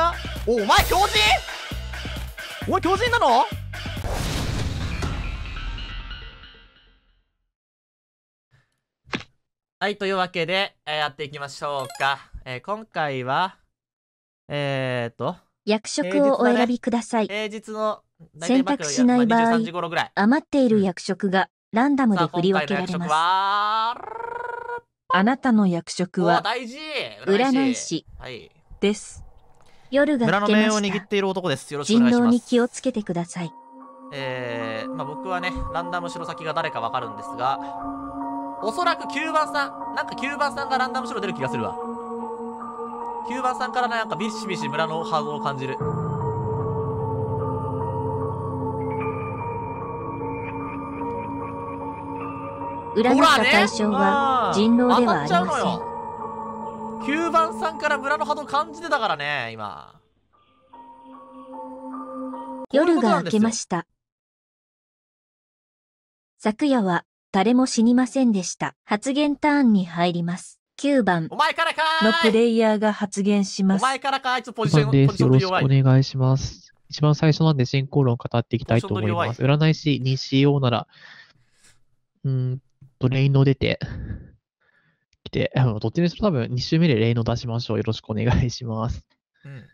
がおお前強人お前強人なのはいというわけで、えー、やっていきましょうか、えー、今回はえー、っと役職をお選びください、ね、平日の選択しない場合、余っている役職がランダムで振り分けられます。あなたの役職は、占い師です。夜が村の面を握っている男です。よろしくお願いします。人狼に気をつけてください。えー、まあ、僕はね、ランダム白先が誰かわかるんですが、おそらく9番さん、なんか9番さんがランダム白出る気がするわ。9番さんからなんかビシビシ村のハードを感じる。裏中対象は人狼ではありません。9番さんから村の波動感じてたからね、今。夜が明けました。昨夜は誰も死にませんでした。発言ターンに入ります。9番のプレイヤーが発言します。お前からかいつポジションです。よろしくお願いします。一番最初なんで進行論を語っていきたいと思います。占い師 2CO なら、うんと、レインの出て、来て、あのどっちにしろ多分2週目で例の出しましょう。よろしくお願いします。うん、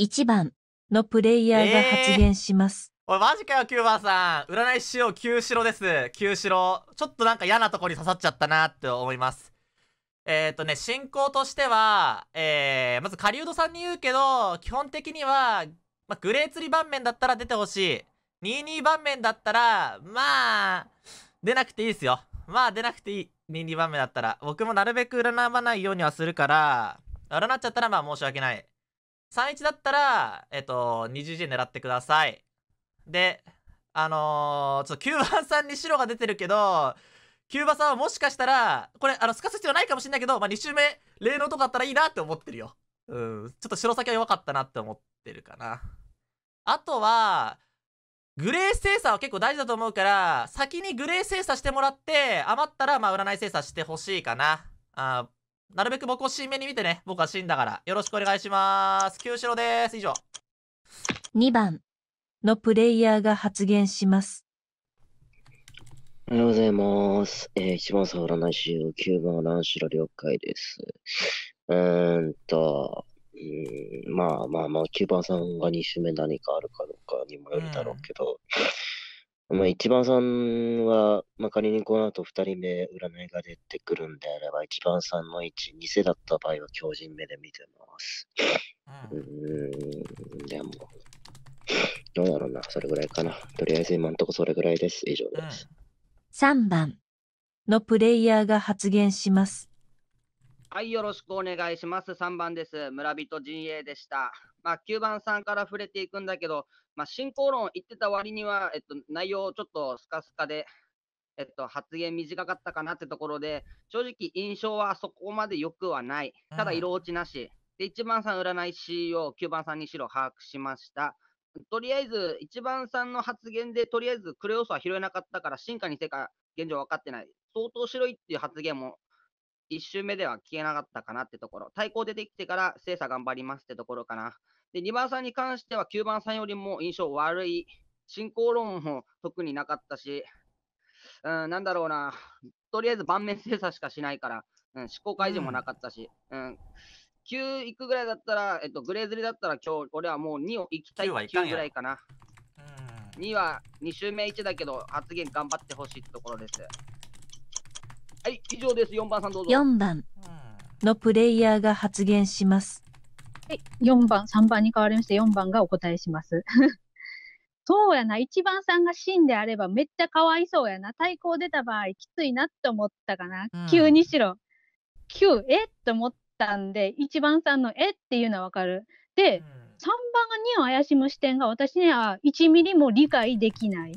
1番のプレイヤーが発言します。えー、おい、マジかよ、9番さん。占い師匠、九四郎です。九四郎。ちょっとなんか嫌なとこに刺さっちゃったなって思います。えっ、ー、とね、進行としては、えー、まず狩人さんに言うけど、基本的には、まあ、グレー釣り盤面だったら出てほしい。22番面だったら、まあ、出なくていいですよ。まあ出なくていい。倫理番目だったら。僕もなるべく占わないようにはするから、占っちゃったらまあ申し訳ない。31だったら、えっと、20時狙ってください。で、あのー、ちょっと9番さんに白が出てるけど、9番さんはもしかしたら、これ、あの、すかす必要ないかもしんないけど、まあ、2周目、霊能とかあったらいいなって思ってるよ。うん、ちょっと白先は弱かったなって思ってるかな。あとは、グレー精査は結構大事だと思うから、先にグレー精査してもらって、余ったらまあ占い精査してほしいかな。あなるべく僕を新目に見てね。僕は死んだから。よろしくお願いします。九し郎です。以上。2番のプレイヤーが発言します。ありがとうございます。えー、1番さ、占い師を9番は何しろ了解です。うーんと、うん、まあまあまあ、9番さんが2周目何かあるかどうかにもよるだろうけど、うん、まあ1番さんは、まあ、仮にこの後2人目占いが出てくるんであれば、1番さんの位置、2世だった場合は強人目で見てます。うん、うんでも、どうだろうな、それぐらいかな。とりあえず今んとこそれぐらいです。以上です。うん、3番のプレイヤーが発言します。はい、よろしくお願いします。3番です。村人陣営でした。まあ、9番さんから触れていくんだけど、まあ、進行論言ってた割には、えっと、内容ちょっとスカスカで、えっと、発言短かったかなってところで、正直印象はそこまで良くはない。ただ色落ちなし。で、1番さん占い師を9番さんにしろ把握しました。とりあえず、1番さんの発言で、とりあえずクレオスは拾えなかったから、進化にせか現状分かってない。相当白いっていう発言も1周目では消えなかったかなってところ、対抗出てきてから精査頑張りますってところかな。で、2番さんに関しては9番さんよりも印象悪い、進行論も特になかったし、うん、なんだろうな、とりあえず盤面精査しかしないから、うん、思考開示もなかったし、うん、9いくぐらいだったら、えっと、グレーズリだったら今日、俺はもう2を行きたい9ぐらいかな。2は2周目1だけど、発言頑張ってほしいってところです。はい、以上です。4番さんどうぞ。4番のプレイヤーが発言します。はい、4番、3番に変わりまして4番がお答えします。そうやな、1番さんが真であればめっちゃかわいそうやな。対抗出た場合きついなって思ったかな。急にしろ。9、えって思ったんで、1番さんのえっていうのはわかる。で、うん、3番が2を怪しむ視点が私には1ミリも理解できない。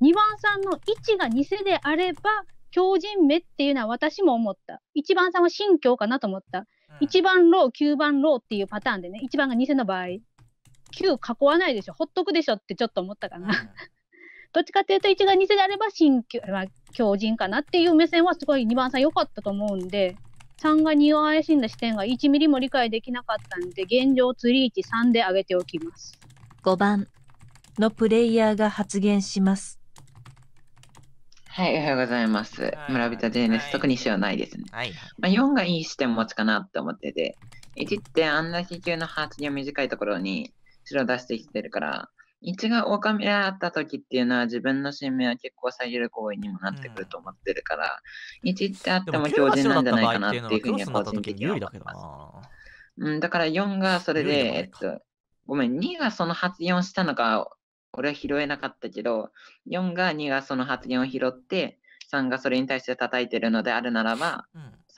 2番さんの1が偽であれば強人目っていうのは私も思った。一番さんは信教かなと思った。一番ロー、九番ローっていうパターンでね、一番が偽の場合、九囲わないでしょ、ほっとくでしょってちょっと思ったかな。どっちかっていうと、一が偽であれば信教、まあ、強人かなっていう目線はすごい二番さん良かったと思うんで、三が二を怪しんだ視点が1ミリも理解できなかったんで、現状釣り位置3で上げておきます。5番のプレイヤーが発言します。はい、おはようございます。村人 J です。特に必要ないですね。はい。まあ、4がいい視点持ちかなって思ってて、1ってあんな比重の発言短いところに白を出してきてるから、1が狼であった時っていうのは自分の心名は結構下げる行為にもなってくると思ってるから、うん、1ってあっても強靭なんじゃないかなっていうふうに個人的には思います。うん、だから4がそれで、えっと、ごめん、2がその発言をしたのか俺は拾えなかったけど、4が2がその発言を拾って、3がそれに対して叩いてるのであるならば、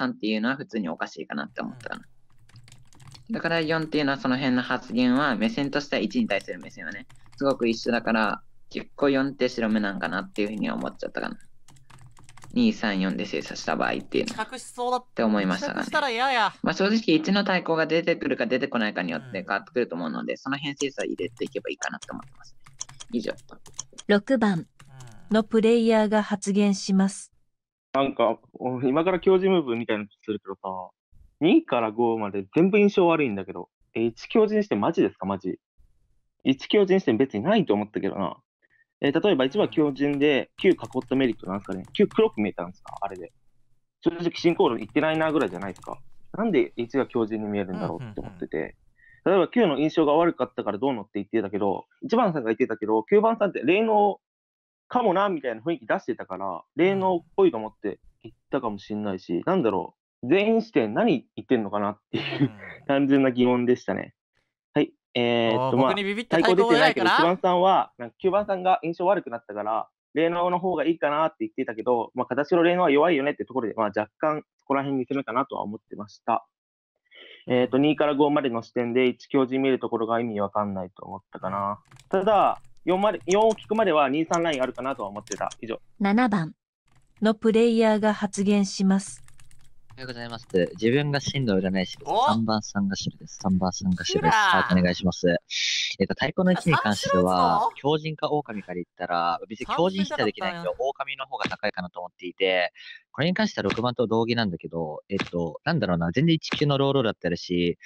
3っていうのは普通におかしいかなって思った、うだから4っていうのはその辺の発言は目線としては1に対する目線はね、すごく一緒だから、結構4って白目なんかなっていうふうに思っちゃったかな。234で精査した場合っていうの。隠しそうだって思いましたが、ね。したら嫌や。まあ正直1の対抗が出てくるか出てこないかによって変わってくると思うので、うん、その辺精査入れていけばいいかなと思ってます、ね。以上。六番のプレイヤーが発言します。なんか、今から教授ムーブみたいなするけどさ、2から5まで全部印象悪いんだけど、1強授視してマジですか、マジ。1強授して別にないと思ったけどな。えー、例えば1は強靭で9囲ったメリットなんですかね ?9 黒く見えたんですかあれで。正直進行路行ってないなぐらいじゃないですか。なんで1が強靭に見えるんだろうって思ってて。例えば9の印象が悪かったからどうのって言ってたけど、1番さんが言ってたけど、9番さんって霊能かもなみたいな雰囲気出してたから、霊能っぽいと思って言ったかもしれないし、なんだろう、全員視点何言ってんのかなっていう、うん、単純な疑問でしたね。はい。えー、っと、まあ、ビビ対抗出てないけど、1番さんは、なんか9番さんが印象悪くなったから、霊能の方がいいかなって言ってたけど、まあ、形の霊能は弱いよねってところで、まあ、若干、ここら辺に攻めかなとは思ってました。えっ、ー、と、2から5までの視点で1教授見るところが意味わかんないと思ったかな。ただ、4, まで4を聞くまでは2、3ラインあるかなとは思ってた。以上。7番のプレイヤーが発言します。おはようございます。自分が真の占い師です。3番さんが知るです。3番さんが知るです。はい、お願いします。えっ、と、太鼓の位置に関しては、狂人か狼かで言ったら、別に狂人しかできないけど、狼の方が高いかなと思っていて、これに関しては6番と同義なんだけど、えっ、と、なんだろうな、全然1級のローローだったらし、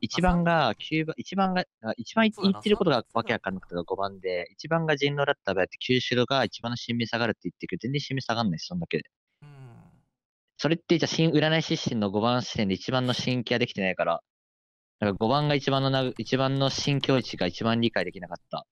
1番が9番、1番が、一番言ってることがわけわかんなくて5番で、1番が人狼だった場合って、9種類が一番の親身下がるって言ってるけど、全然親身下がんないし、そんだけそれってじゃあ新占い指針の5番視点で一番の新規はできてないから、だか5番が一番のな、一番の新境地が一番理解できなかった。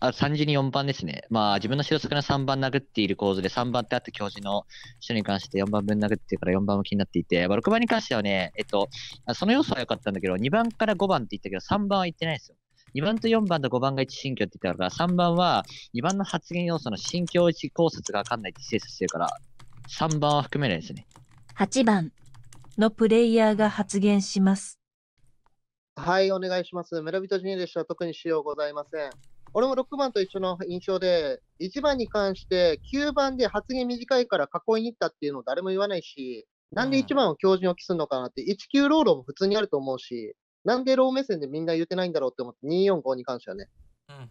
あ、3時に4番ですね。まあ、自分の白作の3番殴っている構図で、3番ってあった教授の人に関して4番分殴ってから4番も気になっていて、まあ、6番に関してはね、えっと、その要素は良かったんだけど、2番から5番って言ったけど、3番は言ってないんですよ。2番と4番と5番が一新境って言ったから、3番は2番の発言要素の新境一考察がわかんないって精査してるから、3番は含めないですね。8番のプレイヤーが発言します。はい、お願いします。村人陣営でした特に仕様ございません。俺も6番と一緒の印象で、1番に関して9番で発言短いから囲いに行ったっていうのを誰も言わないし、なんで1番を強靭を期すのかなって、19ロールも普通にあると思うし、なんでロー目線でみんな言ってないんだろうって思って、245に関してはね。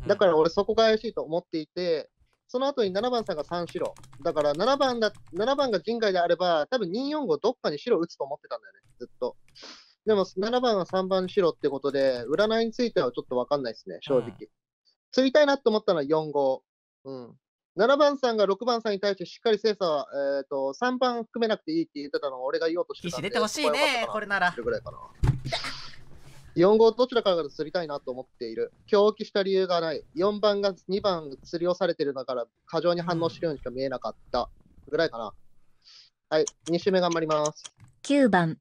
だから俺そこが怪しいと思っていて、その後に7番さんが3白。だから7番だ、7番が陣外であれば、多分245どっかに白打つと思ってたんだよね、ずっと。でも7番は3番白ってことで、占いについてはちょっとわかんないですね、正直。うん、釣りたいなと思ったのは4、5。うん。7番さんが6番さんに対してしっかり精査は、えーと、3番含めなくていいって言ってたのを俺が言おうとしてたんで。出てほしいね、これなら。ぐらいかな4号どちらから釣りたいなと思っている。狂気した理由がない。4番が2番釣りをされてるだから、過剰に反応してるようにしか見えなかったぐらいかな。はい、2周目頑張ります。9番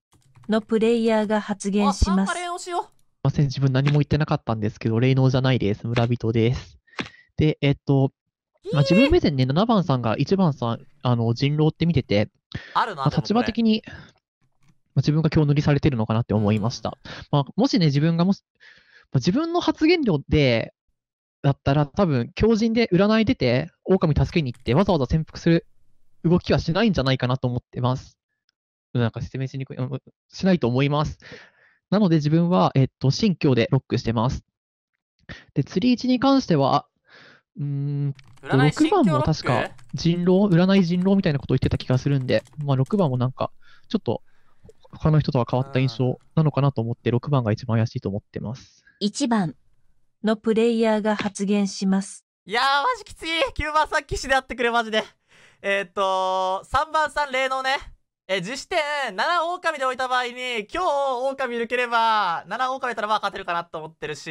のプレイヤーが発言します。すいません、自分何も言ってなかったんですけど、霊能じゃないです。村人です。で、えっと、まあ、自分目線ね、7番さんが1番さん、あの人狼って見てて、あるな、まあ、立場的に、自分が今日塗りされてるのかなって思いました。まあ、もしね、自分がもし、まあ、自分の発言量で、だったら多分、狂人で占い出て、狼助けに行って、わざわざ潜伏する動きはしないんじゃないかなと思ってます。なんか説明しにくい、しないと思います。なので自分は、えっと、新教でロックしてます。で、釣り位置に関しては、うーん、6番も確か、人狼、占い人狼みたいなことを言ってた気がするんで、まあ6番もなんか、ちょっと他の人とは変わった印象なのかなと思って、6番が一番怪しいと思ってます。1番のプレイヤーが発言します。いやー、マジきつい !9 番さっき死であってくれ、マジで。えー、っと、3番さん、例のね。え、自視点、7狼で置いた場合に、今日狼抜ければ、7狼いたらまあ勝てるかなと思ってるし、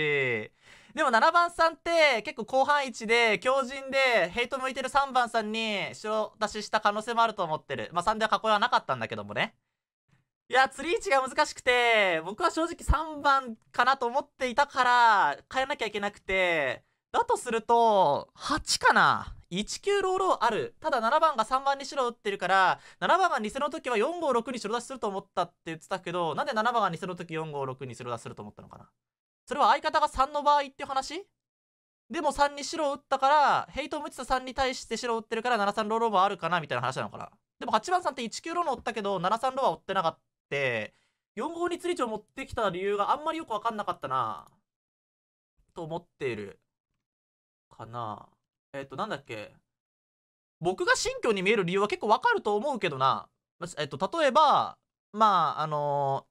でも7番さんって結構後半置で強靭でヘイト向いてる3番さんに白出しした可能性もあると思ってる。まあ3では囲いはなかったんだけどもね。いや、釣り位置が難しくて、僕は正直3番かなと思っていたから、変えなきゃいけなくて、だとすると、8かな ?19 ローローある。ただ7番が3番に白を打ってるから、7番が偽の時は4五・6に白出しすると思ったって言ってたけど、なんで7番が偽の時4五・6に白出しすると思ったのかなそれは相方が3の場合って話でも3に白を打ったから、ヘイトを無ちた3に対して白を打ってるから73ローローもあるかなみたいな話なのかなでも8番さんって19ローロー打ったけど、73ローは追ってなかった。、4号に釣り帳持ってきた理由があんまりよくわかんなかったなと思っている。かなえっ、ー、と、なんだっけ。僕が新居に見える理由は結構わかると思うけどな。えっ、ー、と、例えば、まあ、あの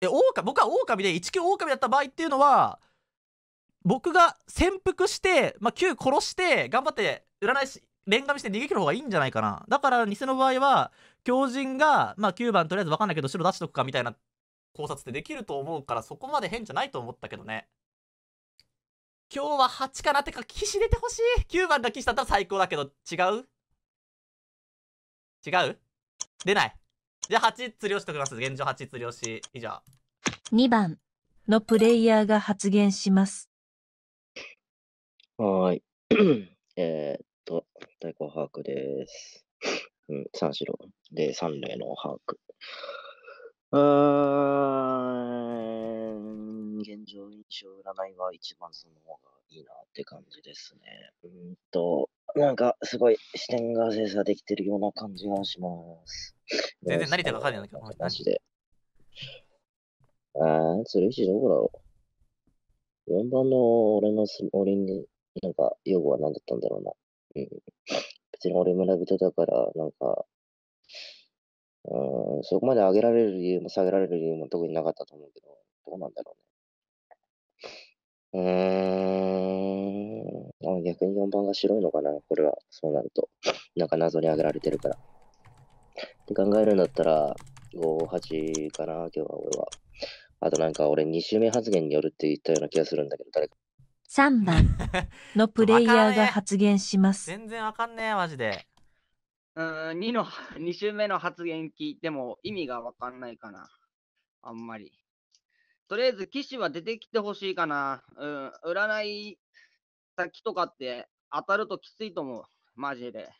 ー、え、狼、僕は狼で1級狼だった場合っていうのは、僕が潜伏して、まあ、9殺して、頑張って占い師連絡して逃げ切る方がいいんじゃないかな。だから、偽の場合は、強靭が、まあ、9番とりあえず分かんないけど、白出しとくかみたいな考察ってできると思うから、そこまで変じゃないと思ったけどね。今日は8かなってか、士出てほしい。9番が士だったら最高だけど、違う違う出ない。じゃあ8釣りをしときます。現状8釣りをし。以上。2番のプレイヤーが発言します。はーい。えー、と、対抗把握です。うん、三四郎。で、三例の把握。うーん、現状印象占いは一番その方がいいなって感じですね。うんと、なんかすごい視点が精査できてるような感じがします。全然何言っか分かんないんだけど、マジで。えー、鶴石どこだろう ?4 番の俺の、俺に、なんか、用語は何だったんだろうな。うん、別に俺村人だから、なんか、うん、そこまで上げられる理由も下げられる理由も特になかったと思うけど、どうなんだろうね。うーん、あ逆に4番が白いのかな、これは。そうなると。なんか謎に上げられてるから。って考えるんだったら、5、8かな、今日は俺は。あとなんか俺2周目発言によるって言ったような気がするんだけど、誰か。3番 のプレイヤーが発言します。全然わかんねえ、マジで。うん、2の、2 週目の発言聞いても意味がわかんないかな。あんまり。とりあえず、騎士は出てきてほしいかな。うん、占い先とかって当たるときついと思う。マジで。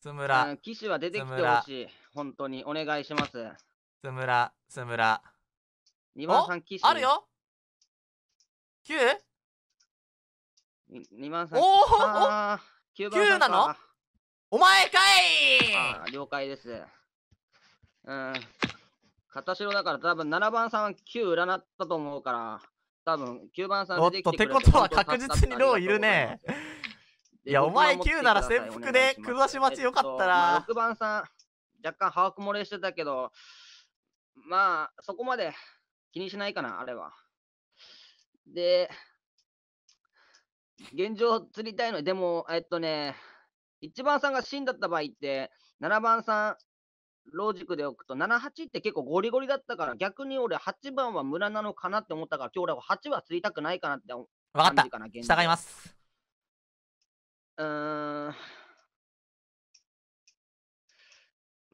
つむうらん、、騎士は出てきてほしい。本当に、お願いします。つむら、つむら。2番さん、騎士。あるよ 9?2 万3おお九9なのお前かい了解です。うん。片白だから多分7番さんは9占ったと思うから、多分9番さん出てきてくれておっと、ってことは確実にローいるね。いや、お前9なら潜伏で黒し待ちよかったら、えっとまあ、6番さん、若干把握漏れしてたけど、まあ、そこまで気にしないかな、あれは。で、現状釣りたいのでも、えっとね、1番さんが死んだった場合って、7番さん、ロージックで置くと、7、8って結構ゴリゴリだったから、逆に俺、8番は無駄なのかなって思ったから、今日俺は8は釣りたくないかなって分かったか従います。うーん。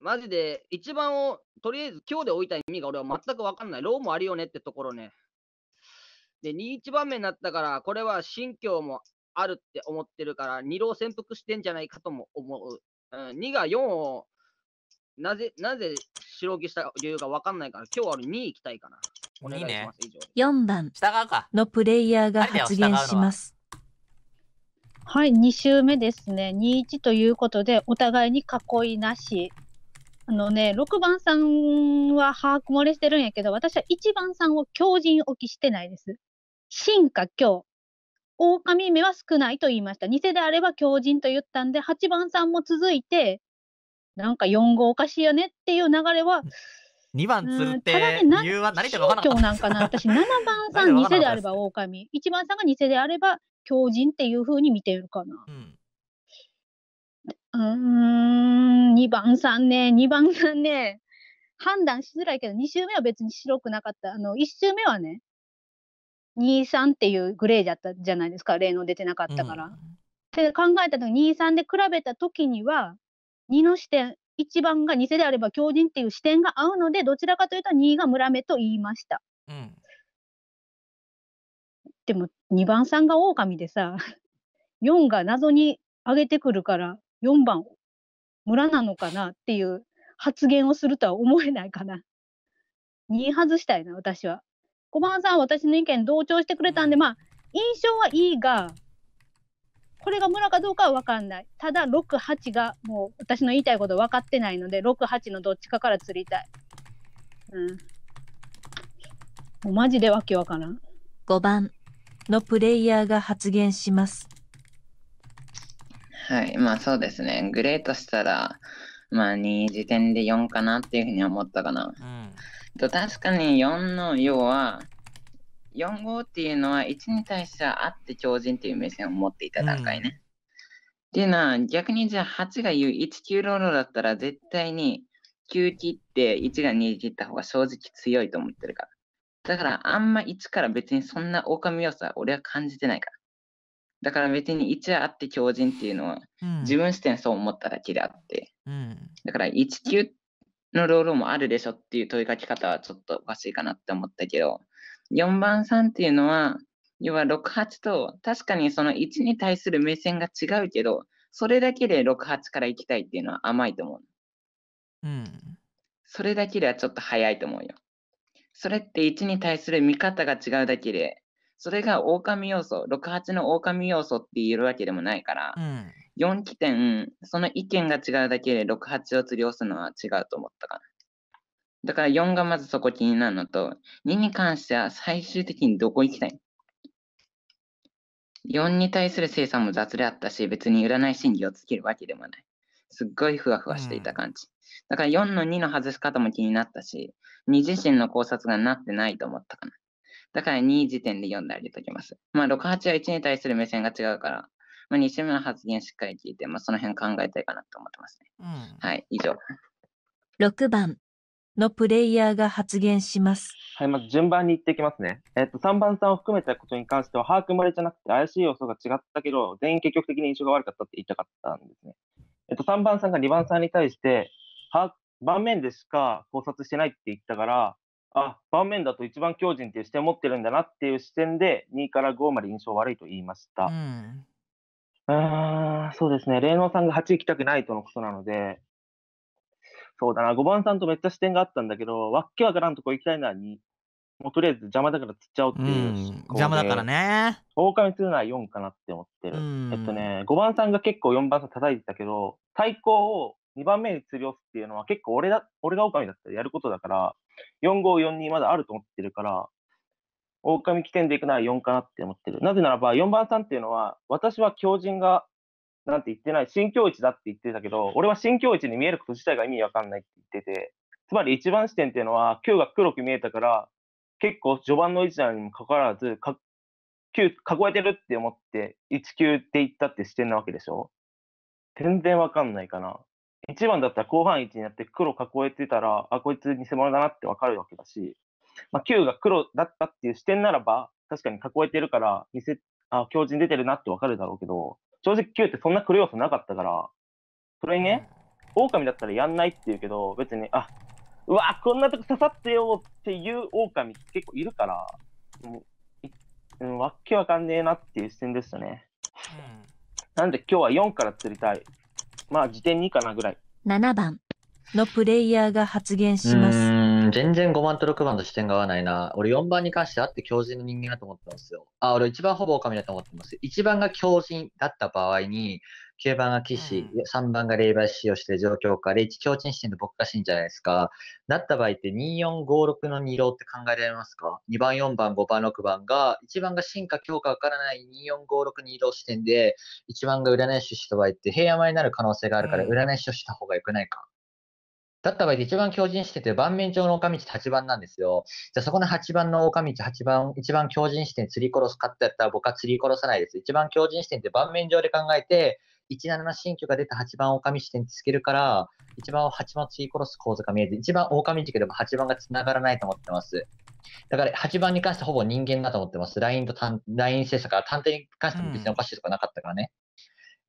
マジで、1番をとりあえず今日で置いた意味が俺は全く分かんない。ローもあるよねってところね。で、21番目になったから、これは信教もあるって思ってるから、2浪潜伏してんじゃないかとも思う。うん、2が4をなぜ、なぜ白木した理由が分かんないから、今日は2行きたいかな。お願いします、4番のプレイヤーが発言します。はい、2周目ですね。21ということで、お互いに囲いなし。あのね、6番さんは把握漏れしてるんやけど、私は1番さんを強靭置きしてないです。進化強。狼目は少ないと言いました。偽であれば狂人と言ったんで、8番さんも続いて、なんか4号おかしいよねっていう流れは、2番釣って、理由は何か分からななんかな。私、7番さん偽であれば狼、1番さんが偽であれば狂人っていうふうに見てるかな。うん、うーん2番さんね、2番さんね、判断しづらいけど、2周目は別に白くなかった。あの、1周目はね、23っていうグレーだったじゃないですか例の出てなかったから。で、うん、考えた時23で比べた時には2の視点1番が偽であれば狂人っていう視点が合うのでどちらかというと2が村目と言いました。うん、でも2番さんが狼でさ4 が謎に上げてくるから4番村なのかなっていう発言をするとは思えないかな。2外したいな私は。小判さん、私の意見同調してくれたんで、まあ、印象はいいが、これが村かどうかは分かんない。ただ、6、8が、もう、私の言いたいこと分かってないので、6、8のどっちかから釣りたい。うん。もうマジでわけわからん。5番のプレイヤーが発言します。はい、まあそうですね。グレーとしたら、まあ2時点で4かなっていうふうに思ったかな。うんと確かに4の要は4号っていうのは1に対してはあって超人っていう目線を持っていた段階ね。うん、っていうのは逆にじゃあ8が言う19ロロだったら絶対に9切って1が2切った方が正直強いと思ってるから。だからあんま1から別にそんな狼要素は俺は感じてないから。だから別に1あって強人っていうのは、自分視点そう思っただけであって、うん、だから19っのロールもあるでしょっていう問いかけ方はちょっとおかしいかなって思ったけど、4番3っていうのは、要は6、8と、確かにその1に対する目線が違うけど、それだけで6、8から行きたいっていうのは甘いと思う。うん。それだけではちょっと早いと思うよ。それって1に対する見方が違うだけで、それが狼要素、6、8の狼要素って言えるわけでもないから、うん4起点、その意見が違うだけで6、8を釣り押すのは違うと思ったかな。だから4がまずそこ気になるのと、2に関しては最終的にどこ行きたい ?4 に対する精査も雑であったし、別に占い心理をつけるわけでもない。すっごいふわふわしていた感じ。うん、だから4の2の外し方も気になったし、2自身の考察がなってないと思ったかな。だから2時点で読んであげときます。まあ、6、8は1に対する目線が違うから、まあ、2週目の発言しっかり聞いて、まあ、その辺考えたいかなと思ってますね。うん、はい、以上。6番のプレイヤーが発言します。はい、まず順番に言っていきますね。えっと、3番さんを含めたことに関しては、把握漏れじゃなくて怪しい要素が違ったけど、全員結局的に印象が悪かったって言いたかったんですね。えっと、3番さんが2番さんに対して、は盤面でしか考察してないって言ったから、あ、盤面だと一番強靭っていう視点を持ってるんだなっていう視点で、2から5まで印象悪いと言いました。うん、あそうですね、霊能さんが8行きたくないとのことなので、そうだな、5番さんとめっちゃ視点があったんだけど、わっけわからんとこ行きたいなに、もうとりあえず邪魔だから釣っちゃおうってういう、邪魔だから。ね。狼釣るのは4かなって思ってる。うんえっとね、5番さんが結構4番さん叩いてたけど、対抗を2番目に釣り押すっていうのは結構俺だ、俺が狼だったらやることだから、4、5、4、2まだあると思ってるから、狼起点でいくなら4かなって思ってる。なぜならば、4番さんっていうのは、私は強人が、なんて言ってない、新境地だって言ってたけど、俺は新境地に見えること自体が意味わかんないって言ってて、つまり1番視点っていうのは、9が黒く見えたから、結構序盤の位置なのにもかかわらず、か9囲えてるって思って、1級って言ったって視点なわけでしょ全然わかんないかな。1番だったら後半位置になって黒囲えてたら、あ、こいつ偽物だなってわかるわけだし、まあ、Q が黒だったっていう視点ならば、確かに囲えてるから、見せ、あ、強靭出てるなってわかるだろうけど、正直 Q ってそんな黒要素なかったから、それにね、狼だったらやんないって言うけど、別に、あ、うわ、こんなとこ刺さってよっていう狼結構いるから、もう、うん、わけわかんねえなっていう視点でしたね。なんで今日は4から釣りたい。まあ、時点2かなぐらい。7番のプレイヤーが発言します。全然5番と6番と視点が合わないな。俺4番に関してあって強靭の人間だと思ってますよ。あ、俺1番ほぼ狼だと思ってます。1番が強靭だった場合に、9番が騎士、うん、3番が霊媒師をして状況下、で1強靭視点で僕が死んじゃないですか。だった場合って2456の2郎って考えられますか ?2 番、4番、5番、6番が、1番が進化、強化わからない2456の2浪視点で、1番が占い師した場合って平山になる可能性があるから、占い師をした方が良くないか。だった場合で一番強靭してて盤面上の岡道8番なんですよ。じゃあそこの8番の岡道8番、一番強靭視点釣り殺すかってやったら僕は釣り殺さないです。一番強靭視点って盤面上で考えて、17の新居が出た8番狼視点つけるから、一番を8番釣り殺す構図が見えて、一番狼軸でも8番が繋がらないと思ってます。だから8番に関してほぼ人間だと思ってます。LINE とライン制作は探偵に関しても別におかしいとかなかったからね。うん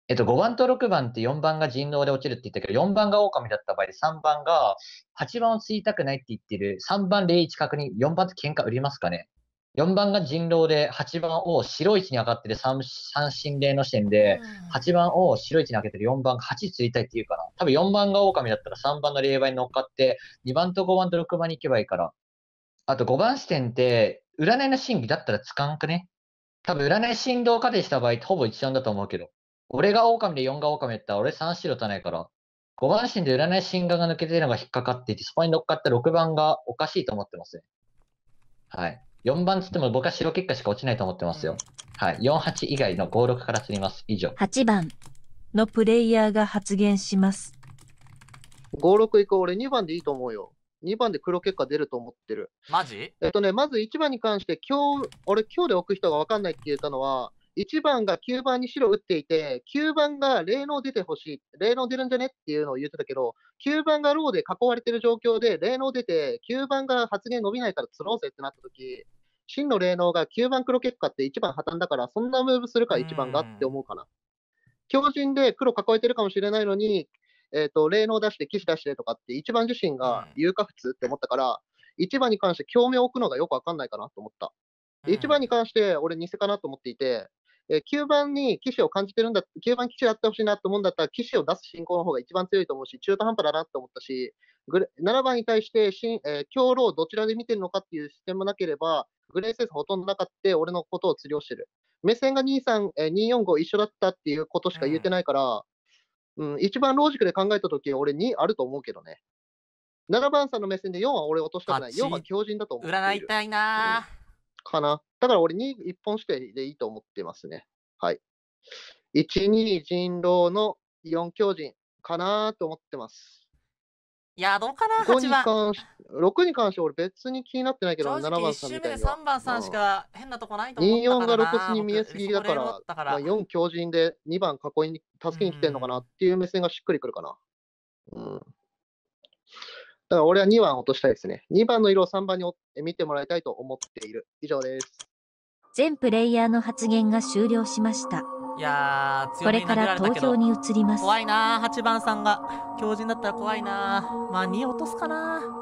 えっと、5番と6番って4番が人狼で落ちるって言ったけど、4番が狼だった場合、で3番が8番を吸いたくないって言ってる、3番0、1確認、4番って喧嘩売りますかね ?4 番が人狼で、8番を白い位置に上がってる三三振例の視点で、8番を白い位置に上げてる4番が8吸いたいって言うから、多分4番が狼だったら3番の霊媒に乗っかって、2番と5番と6番に行けばいいから。あと5番視点って、占いの真偽だったらつかんくね多分占い振動仮定した場合、ほぼ一緒だと思うけど。俺が狼で4が狼だったら俺3白足たないから、5番心で占い心眼が抜けてるのが引っかかっていて、そこに乗っかった6番がおかしいと思ってますね。はい。4番つっても僕は白結果しか落ちないと思ってますよ。はい。48以外の56から釣ります。以上。8番のプレイヤーが発言します。56こう、俺2番でいいと思うよ。2番で黒結果出ると思ってる。マジえっとね、まず1番に関して、今日、俺今日で置く人が分かんないって言ったのは、1番が9番に白打っていて、9番が霊能出てほしい、霊能出るんじゃねっていうのを言ってたけど、9番がローで囲われてる状況で、霊能出て、9番が発言伸びないから釣ろうぜってなった時真の霊能が9番黒結果って1番破綻だから、そんなムーブするか1番がって思うかな。強靭で黒囲えてるかもしれないのに、えっ、ー、と、霊能出して、騎士出してとかって、1番自身が有価か普通って思ったから、1番に関して共鳴を置くのがよくわかんないかなと思った。1番に関して俺偽かなと思っていて、9番に騎士を感じてるんだ、9番騎士やってほしいなと思うんだったら、騎士を出す進行の方が一番強いと思うし、中途半端だなと思ったし、7番に対してえー、強労どちらで見てるのかっていう視点もなければ、グレーセンスほとんどなかった、俺のことを釣りをしてる。目線が23、えー、245一緒だったっていうことしか言えてないから、うん、うん、一番ロージックで考えたとき、俺2あると思うけどね。7番さんの目線で4は俺落としたくない。4は強靭だと思う。占いたいな、うんかな。だから俺2、一本し定でいいと思ってますね。はい。1、2、人狼の4強人かなと思ってます。いや、どうかな、8に関し6に関して俺別に気になってないけど、7番さんみたいに。三番さんしか変なとこないと思ったからな。24が露骨に見えすぎだから、からまあ、4強人で2番囲いに、助けに来てんのかなっていう目線がしっくりくるかな。うん、うんだから俺は2番落としたいですね。2番の色を3番に見てもらいたいと思っている。以上です。全プレイヤーの発言が終了しました。いやー、これから投票に移ります。怖いなー、8番さんが。強靭だったら怖いなー。まあ、2落とすかなー。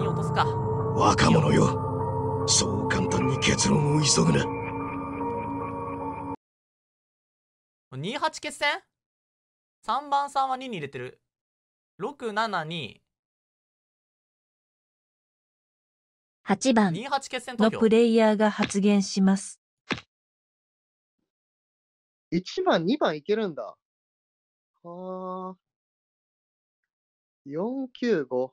2落とすか。若者よ。そう簡単に結論を急ぐな。28決戦 ?3 番さんは2に入れてる。67に8番のプレイヤーが発言します。1番、2番いけるんだ。はあ。495、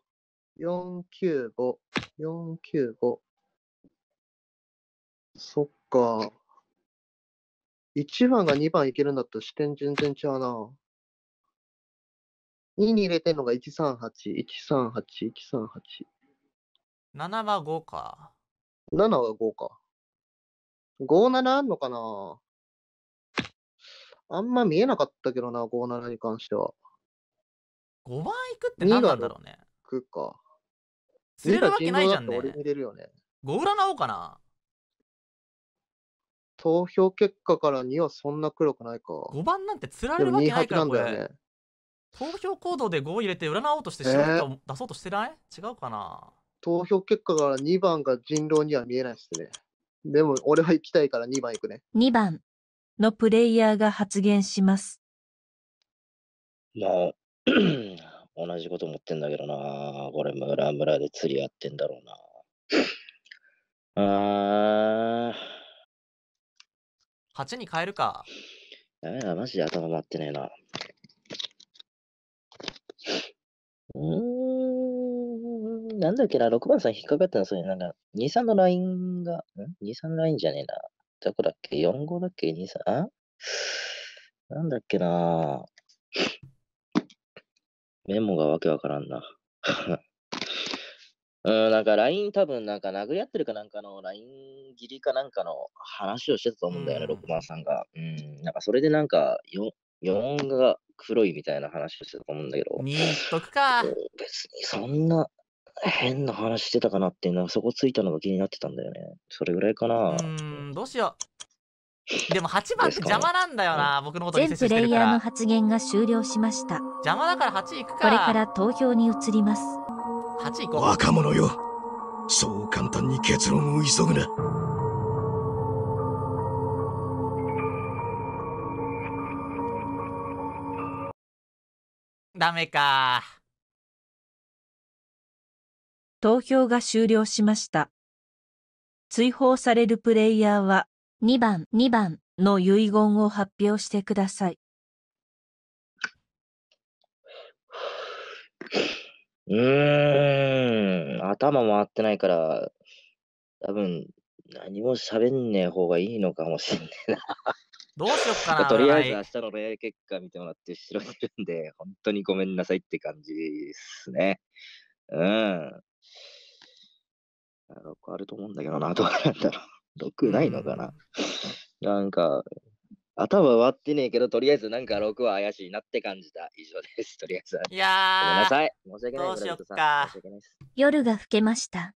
495、495。そっか。1番が2番いけるんだったら視点全然違うな。2に入れてんのが138、138、138。7は5か。7は5か。57あんのかなあんま見えなかったけどな、57に関しては。5番いくって何なんだろうね。2がか。釣れるわけないじゃんね。俺見れるよね。5占おうかな。投票結果から2はそんな黒くないか。5番なんて釣られるわけないから、ね、これ。投票行動で5を入れて占おうとして白結果を出そうとしてない、違うかな投票結果が2番が人狼には見えないっすね。でも俺は行きたいから2番行くね。2番のプレイヤーが発言します。まあ、同じこと思ってんだけどな。これ、村村で釣り合ってんだろうな。あー、8に変えるか。ダメだ、マジで頭回ってねえな。うーん、なんだっけな、6番さん引っかかったの、それ、なんか、2、3のラインが、ん ?2、3のラインじゃねえな。どこだっけ ?4 5だっけ ?2、3? あなんだっけなメモがわけわからんな。うん、なんかライン多分なんか殴り合ってるかなんかのライン切りかなんかの話をしてたと思うんだよね、6番さんが。うん、なんかそれでなんか、4が黒いみたいな話をしてと思うんだけど。見とくか。別にそんな変な話してたかなって、なんかそこついたのが気になってたんだよね。それぐらいかな。うん、どうしよう。でも8番って邪魔なんだよな、僕のこと全プレイヤーの発言が終了しました。邪魔だから8行くか。これから投票に移ります。8行こう。若者よ。そう簡単に結論を急ぐな。ダメか。投票が終了しました。追放されるプレイヤーは、2番、2番の遺言を発表してください。うーん、頭回ってないから、多分、何も喋んねえ方がいいのかもしんねえなどうしよっかな。とりあえず明日の恋愛結果見てもらって調いるんで、本当にごめんなさいって感じですね。うん。6あると思うんだけどな、どうなんだろう。6 ないのかな。なんか、頭割ってねえけど、とりあえずなんか6は怪しいなって感じた。以上です。とりあえず。いやごめんなさい。申し訳ないです。よか。夜が更けました。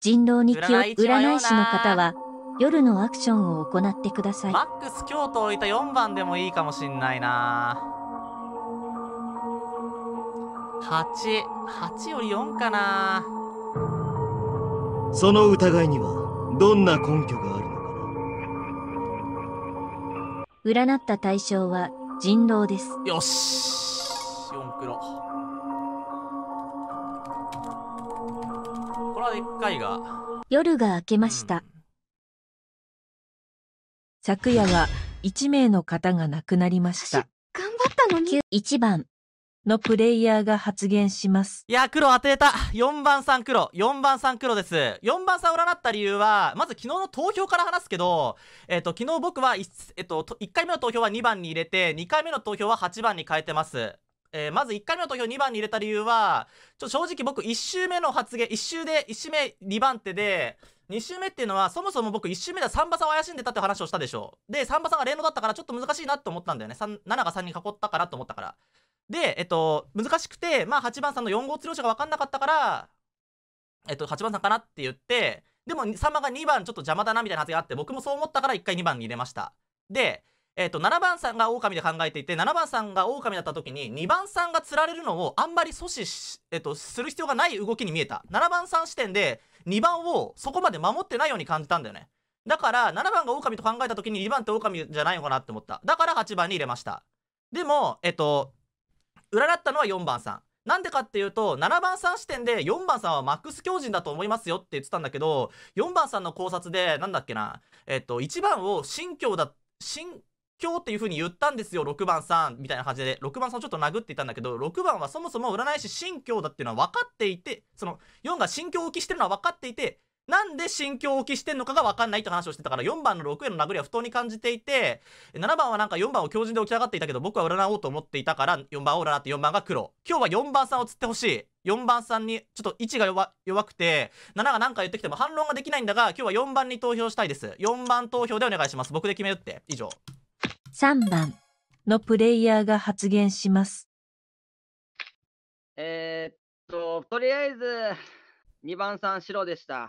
人狼に気を占い師の方は、夜のアクションを行ってくださいマックス京都置いた4番でもいいかもしんないな88より4かなその疑いにはどんな根拠があるのかな占った対象は人狼ですよし4黒これは1回が夜が明けました、うん昨夜は1名の方が亡くなりました。頑張ったのに。1番のプレイヤーが発言します。いや、黒当てた。4番さん黒。4番さん黒です。4番さん占った理由は、まず昨日の投票から話すけど、えっ、ー、と、昨日僕は1、えっ、ー、と、1回目の投票は2番に入れて、2回目の投票は8番に変えてます。えー、まず1回目の投票2番に入れた理由は、ちょ、正直僕1周目の発言、1周で、1周目2番手で、2周目っていうのはそもそも僕1周目では3馬さんを怪しんでたって話をしたでしょうで3馬さんが霊能だったからちょっと難しいなって思ったんだよね7が3に囲ったからと思ったからでえっと難しくてまあ8番さんの4号釣り者が分かんなかったからえっと8番さんかなって言ってでも3番が2番ちょっと邪魔だなみたいな発言があって僕もそう思ったから1回2番に入れましたでえっと7番さんが狼で考えていて7番さんが狼だった時に2番さんが釣られるのをあんまり阻止し、えっと、する必要がない動きに見えた7番さん視点で2番をそこまで守ってないように感じたんだよね。だから、7番が狼と考えた時に2番って狼じゃないのかなって思った。だから8番に入れました。でも、えっと、占ったのは4番さん。なんでかっていうと、7番さん視点で4番さんはマックス強人だと思いますよって言ってたんだけど、4番さんの考察で、なんだっけな、えっと、1番を信教だ、信強っていう風に言ったんですよ6番さんみたいな感じで6番さんをちょっと殴っていたんだけど6番はそもそも占い師信教だっていうのは分かっていてその4が信教をきしてるのは分かっていてなんで心境を置きしてんのかが分かんないって話をしてたから4番の6への殴りは不当に感じていて7番はなんか4番を強靭で起き上がっていたけど僕は占おうと思っていたから4番を占って4番が黒今日は4番さんを釣ってほしい4番さんにちょっと位置が弱くて7が何か言ってきても反論ができないんだが今日は4番に投票したいです4番投票でお願いします僕で決めるって以上3番のプレイヤーが発言します。えー、っと、とりあえず、2番さん、白でした。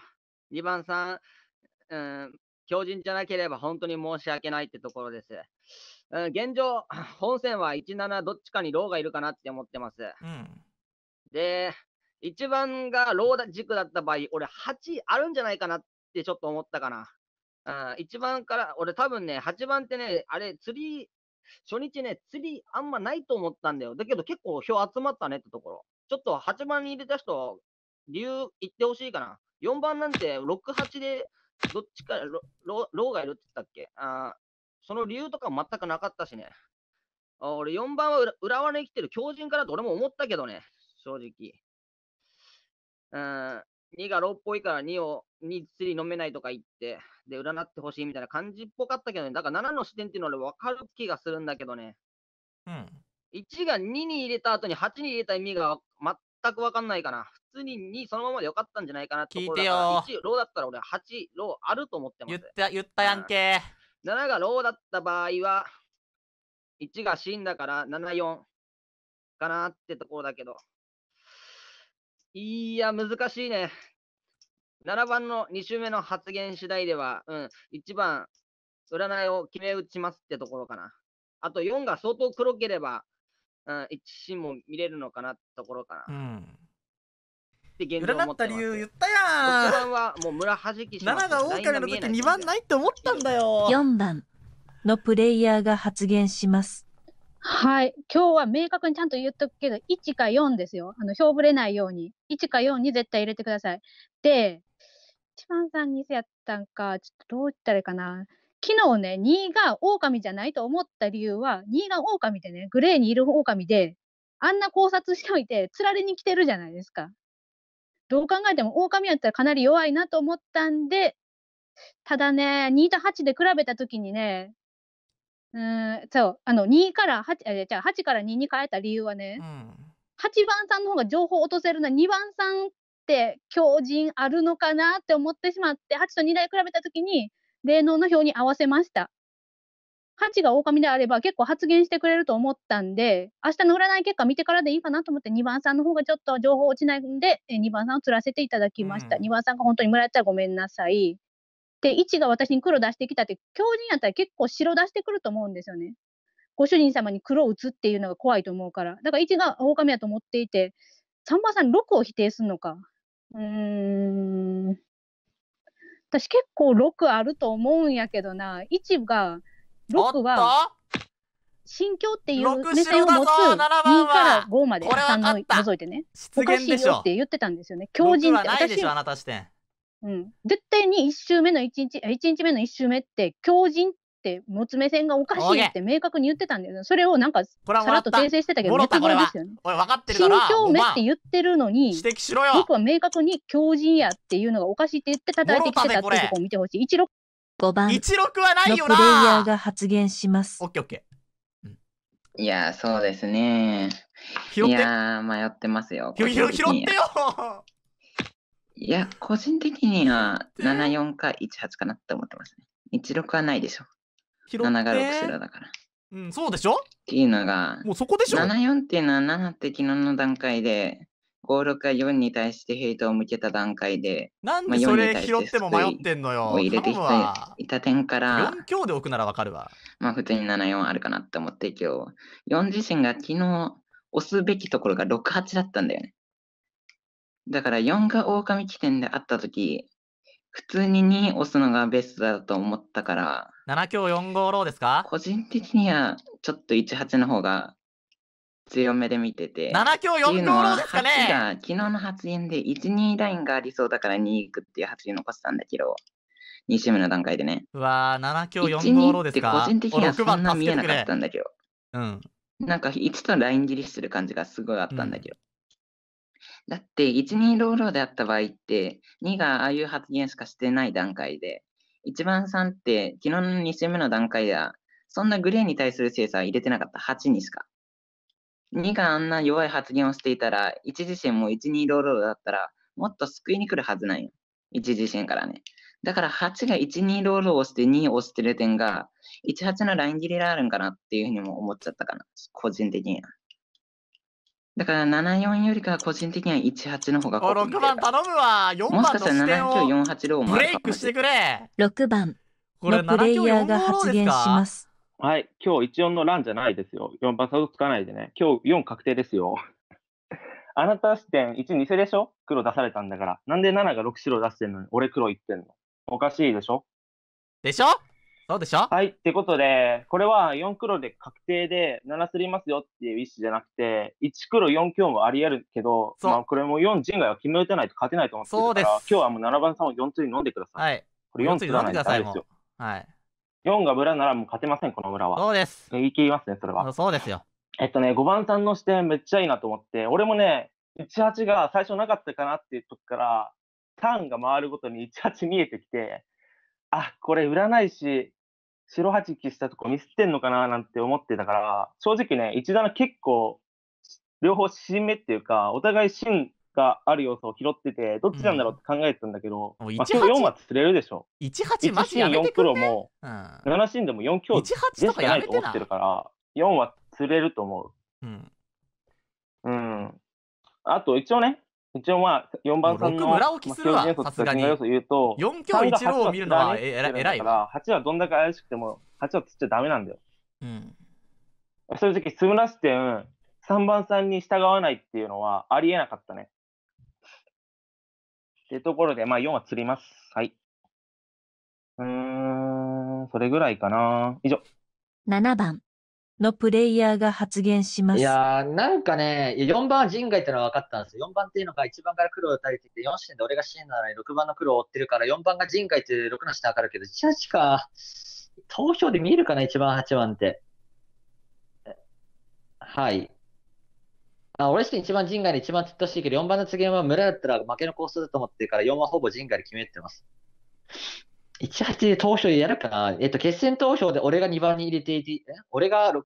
2番さん、うん、強靭じゃなければ本当に申し訳ないってところです。うん、現状、本線は17どっちかにローがいるかなって思ってます。うん、で、1番がロー軸だった場合、俺8あるんじゃないかなってちょっと思ったかな。1番から、俺多分ね、8番ってね、あれ、釣り、初日ね、釣りあんまないと思ったんだよ。だけど結構票集まったねってところ。ちょっと8番に入れた人、理由言ってほしいかな。4番なんて6、8で、どっちか、ロローがいるって言ったっけあその理由とか全くなかったしね。俺4番は浦和に来てる強人からと俺も思ったけどね、正直。2が6っぽいから2を、2、3飲めないとか言って、で、占ってほしいみたいな感じっぽかったけどね、だから7の視点っていうのは俺分かる気がするんだけどね。うん。1が2に入れた後に8に入れた意味が全く分かんないかな。普通に2そのままでよかったんじゃないかなって聞いてよ。1、ローだったら俺8、ローあると思ってます。言った、言ったやんけ。7がローだった場合は、1が死んだから7、4かなってところだけど。いや、難しいね。7番の2周目の発言次第では、うん、1番、占いを決め打ちますってところかな。あと4が相当黒ければ、うん、1シーンも見れるのかなってところかな。うん。って現状っ占った理由言ったやん !6 番はもう村はじきし7が狼の時2番ないって思ったんだよ !4 番のプレイヤーが発言します。はい。今日は明確にちゃんと言っとくけど、1か4ですよ。あの、表ぶれないように。1か4に絶対入れてください。で、一番さん2やったんか、ちょっとどう言ったらいいかな。昨日ね、2が狼じゃないと思った理由は、2が狼でね、グレーにいる狼で、あんな考察しておいて、釣られに来てるじゃないですか。どう考えても、狼やったらかなり弱いなと思ったんで、ただね、2と8で比べたときにね、うんそうあの2から8えじゃあ8から2に変えた理由はね、うん、8番さんの方が情報を落とせるな2番さんって強靭あるのかなって思ってしまって8と2台比べた時に霊能の表に合わせました。八が狼であれば結構発言してくれると思ったんで、明日の占い結果見てからでいいかなと思って、2番さんの方がちょっと情報落ちないんで、2番さんを釣らせていただきました。うん、番さんが本当にもらったらごめんなさい。で、1が私に黒出してきたって、狂人やったら結構白出してくると思うんですよね。ご主人様に黒を打つっていうのが怖いと思うから。だから1が狼やと思っていて、3番さん6を否定するのか。うーん。私結構6あると思うんやけどな。1が、6は、心境っていう目線を持つ2から5まで3の除いてね。おかしいよって言ってたんですよね。狂人って。私はないでしょ、あなた視点。うん、絶対に1週目の1日、1日目の1週目って、強靭って持つ目線がおかしいって明確に言ってたんだよそれをなんか、さらっと訂正してたけど、滅亡ですよね。俺分かってるから。目って言ってるのに、僕は明確に強靭やっていうのがおかしいって言って叩いてきてたっていうところを見てほしい。一六5番16はないよなプレイヤーが発言します。オッケーオッケー。いやそうですね。いや迷ってますよ。拾ってよいや、個人的には74か18かなって思ってますね。16はないでしょ。7が60だから。うん、そうでしょっていうのが、もうそこでしょ ?74 っていうのは7って昨日の段階で、56が4に対してヘイトを向けた段階で、なんでそれ拾っても迷ってんのよ。を入れてきたいた点から、4強で置くならわかるわ。まあ普通に74あるかなって思って今日、4自身が昨日押すべきところが68だったんだよね。だから4が狼起点であった時、普通に2押すのがベストだと思ったから、7強4号ローですか個人的にはちょっと18の方が強めで見てて。7強4 5ローですかね昨日の発言で1、2ラインがありそうだから2行くっていう発言残したんだけど、2周目の段階でね。うわぁ、7強4 5ローですか個人的にはそんな見えなかったんだけど。うん。なんか1とライン切りする感じがすごいあったんだけど。うんだって、1、2ローローであった場合って、2がああいう発言しかしてない段階で、1番3って、昨日の2週目の段階では、そんなグレーに対する精査は入れてなかった8にしか。2があんな弱い発言をしていたら、1自身も1、2ローローだったら、もっと救いに来るはずなんよ。1自身からね。だから8が1、2ロールをして2を押してる点が、18のライン切りがあるんかなっていうふうにも思っちゃったかな。個人的には。だから74よりかは個人的には18の方がお6番頼むわ4番もしかしたら7948ローもブレイクしてくれ6番のプレイヤーが発言しますはい今日14の欄じゃないですよ4番差をつかないでね今日4確定ですよ あなた視点1偽でしょ黒出されたんだからなんで7が6白出してんのに俺黒言ってんのおかしいでしょでしょそうでしょはい、ってことで、これは4黒で確定で7すりますよっていう意思じゃなくて、1黒4強もあり得るけど、まあ、これも4人外は決め打てないと勝てないと思ってそうるかですら、今日はもう7番さんを4つに飲んでください。はい。これ4つに飲んでくださいもよ。はい。4が村ならもう勝てません、この村は。そうです。言い切りますね、それは。そうですよ。えっとね、5番さんの視点めっちゃいいなと思って、俺もね、18が最初なかったかなっていう時から、ターンが回るごとに18見えてきて、あ、これ占い師、白八木したとこミスってんのかななんて思ってたから、正直ね、一段結構、両方新目っていうか、お互い芯がある要素を拾ってて、どっちなんだろうって考えてたんだけど、うん、まあ、今日4は釣れるでしょ。18マジや4プロも、うん、7芯でも4強でしかないと思ってるから、4は釣れると思う。うん。うん。あと、一応ね、一応まあ、4番さんの村置きするさすがに。言うと、4強1ロを見るのはえらいわ。8はどんだけ怪しくても、8はつっちゃダメなんだよ。うん。正直、スムラス店、3番さんに従わないっていうのはありえなかったね。ってところで、まあ4は釣ります。はい。うーん、それぐらいかな。以上。7番、のプレイヤーが発言します。いやー、なんかね、4番は陣外ってのは分かったんですよ。4番っていうのが1番から黒を打たれてて、4視で俺が支援なのに6番の黒を追ってるから、4番が陣外って6の下分かるけど、確か、投票で見えるかな、1番、8番って。はい。あ俺して1番陣外で一番突っしいけど、4番の次は村だったら負けの構想だと思ってるから、4はほぼ陣外で決めてます。18で投票やるかなえっと、決選投票で俺が2番に入れていて、俺が6、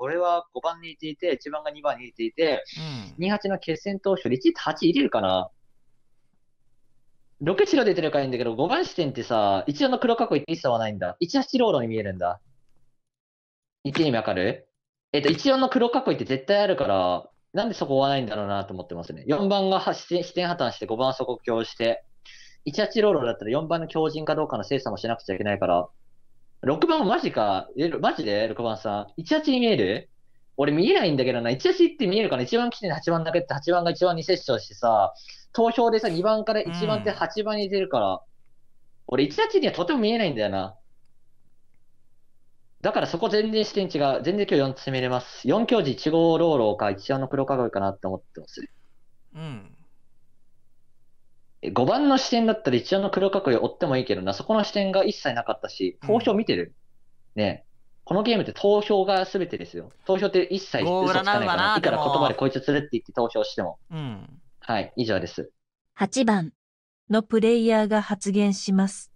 俺は5番に入れていて、1番が2番に入れていて、うん、28の決選投票で1 8入れるかな六ケチ出てるからいいんだけど、5番視点ってさ、一応の黒囲いって一切はないんだ。18ロードに見えるんだ。一っに意味わかるえっと、一応の黒囲いって絶対あるから、なんでそこはないんだろうなと思ってますね。4番が視点破綻して、5番はそこを強して。18ロールだったら4番の強靭かどうかの精査もしなくちゃいけないから、6番マジか。え、マジで ?6 番さん。18に見える俺見えないんだけどな。18って見えるかな ?1 番来て8番だけって8番が1番に接触してさ、投票でさ、2番から1番って8番に出るから、うん、俺18にはとても見えないんだよな。だからそこ全然視点違う。全然今日4つ見れます。4教授1号ローローか1番の黒鏡かなって思ってます。うん。5番の視点だったら一応の黒隠れを追ってもいいけどな、そこの視点が一切なかったし、投票見てる、うん、ねこのゲームって投票が全てですよ。投票って一切嘘つかないから、いくら言葉でこいつ連るって言って投票しても。うん、はい、以上です。8番のプレイヤーが発言します。